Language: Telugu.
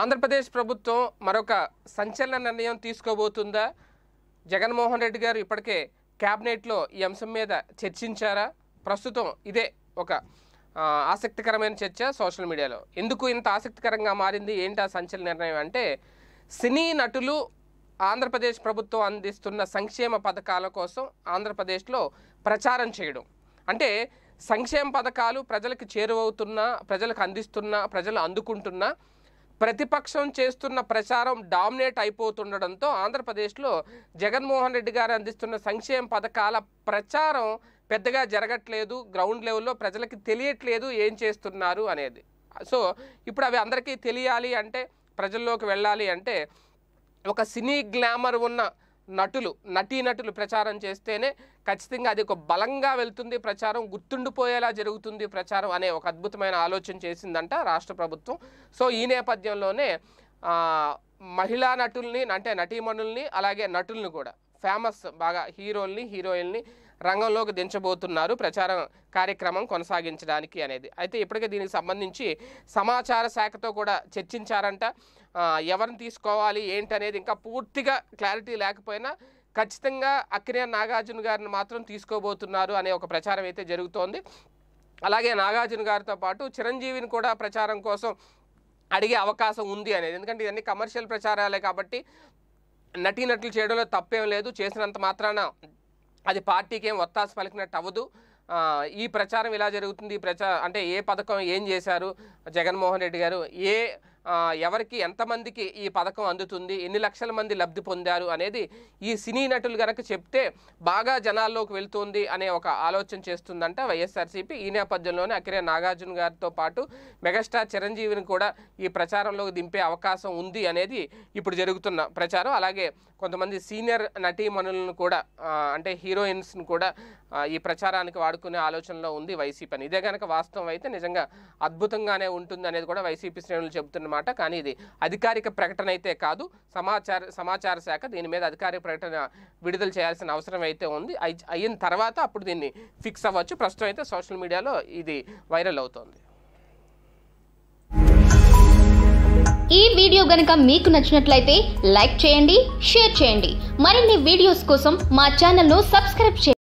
ఆంధ్రప్రదేశ్ ప్రభుత్వం మరొక సంచలన నిర్ణయం తీసుకోబోతుందా జగన్మోహన్ రెడ్డి గారు ఇప్పటికే క్యాబినెట్లో ఈ అంశం మీద చర్చించారా ప్రస్తుతం ఇదే ఒక ఆసక్తికరమైన చర్చ సోషల్ మీడియాలో ఎందుకు ఇంత ఆసక్తికరంగా మారింది ఏంటి ఆ సంచలన నిర్ణయం అంటే సినీ నటులు ఆంధ్రప్రదేశ్ ప్రభుత్వం అందిస్తున్న సంక్షేమ పథకాల కోసం ఆంధ్రప్రదేశ్లో ప్రచారం చేయడం అంటే సంక్షేమ పథకాలు ప్రజలకు చేరువవుతున్నా ప్రజలకు అందిస్తున్నా ప్రజలు అందుకుంటున్నా ప్రతిపక్షం చేస్తున్న ప్రచారం డామినేట్ అయిపోతుండడంతో ఆంధ్రప్రదేశ్లో జగన్మోహన్ రెడ్డి గారు అందిస్తున్న సంక్షేమ పథకాల ప్రచారం పెద్దగా జరగట్లేదు గ్రౌండ్ లెవెల్లో ప్రజలకి తెలియట్లేదు ఏం చేస్తున్నారు అనేది సో ఇప్పుడు అవి అందరికీ తెలియాలి అంటే ప్రజల్లోకి వెళ్ళాలి అంటే ఒక సినీ గ్లామర్ ఉన్న నటులు నటీనటులు ప్రచారం చేస్తేనే ఖచ్చితంగా అది ఒక బలంగా వెళ్తుంది ప్రచారం గుర్తుండిపోయేలా జరుగుతుంది ప్రచారం అనే ఒక అద్భుతమైన ఆలోచన చేసిందంట రాష్ట్ర ప్రభుత్వం సో ఈ నేపథ్యంలోనే మహిళా నటుల్ని అంటే నటీమణుల్ని అలాగే నటుల్ని కూడా ఫేమస్ బాగా హీరోల్ని హీరోయిన్ని రంగంలోకి దించబోతున్నారు ప్రచారం కార్యక్రమం కొనసాగించడానికి అనేది అయితే ఇప్పటికే దీనికి సంబంధించి సమాచార శాఖతో కూడా చర్చించారంట ఎవరిని తీసుకోవాలి ఏంటనేది ఇంకా పూర్తిగా క్లారిటీ లేకపోయినా ఖచ్చితంగా అక్కినే నాగార్జున గారిని మాత్రం తీసుకోబోతున్నారు అనే ఒక ప్రచారం అయితే జరుగుతోంది అలాగే నాగార్జున గారితో పాటు చిరంజీవిని కూడా ప్రచారం కోసం అడిగే అవకాశం ఉంది అనేది ఎందుకంటే ఇవన్నీ కమర్షియల్ ప్రచారాలే కాబట్టి నటీనటులు చేయడంలో తప్పేం లేదు చేసినంత మాత్రాన అది పార్టీకి ఏం ఒత్తాసు పలికినట్టు అవ్వదు ఈ ప్రచారం ఇలా జరుగుతుంది ప్రచారం అంటే ఏ పథకం ఏం చేశారు జగన్మోహన్ రెడ్డి గారు ఏ ఎవరికి ఎంతమందికి ఈ పథకం అందుతుంది ఎన్ని లక్షల మంది లబ్ధి పొందారు అనేది ఈ సినీ నటులు కనుక చెప్తే బాగా జనాల్లోకి వెళ్తుంది అనే ఒక ఆలోచన చేస్తుందంట వైఎస్ఆర్సీపీ ఈ నేపథ్యంలోనే అఖిరే నాగార్జున గారితో పాటు మెగాస్టార్ చిరంజీవిని కూడా ఈ ప్రచారంలోకి దింపే అవకాశం ఉంది అనేది ఇప్పుడు జరుగుతున్న ప్రచారం అలాగే కొంతమంది సీనియర్ నటీమణులను కూడా అంటే హీరోయిన్స్ను కూడా ఈ ప్రచారానికి వాడుకునే ఆలోచనలో ఉంది వైసీపీ అని ఇదే కనుక వాస్తవం అయితే నిజంగా అద్భుతంగానే ఉంటుంది అనేది కూడా వైసీపీ శ్రేణులు చెబుతున్న అనమాట కానీ ఇది అధికారిక ప్రకటన అయితే కాదు సమాచార సమాచార శాఖ దీని మీద అధికారిక ప్రకటన విడుదల చేయాల్సిన అవసరం అయితే ఉంది అయిన తర్వాత అప్పుడు దీన్ని ఫిక్స్ అవ్వచ్చు ప్రస్తుతం అయితే సోషల్ మీడియాలో ఇది వైరల్ అవుతోంది ఈ వీడియో గనుక మీకు నచ్చినట్లయితే లైక్ చేయండి షేర్ చేయండి మరిన్ని వీడియోస్ కోసం మా ఛానల్ ను సబ్స్క్రైబ్ చేయండి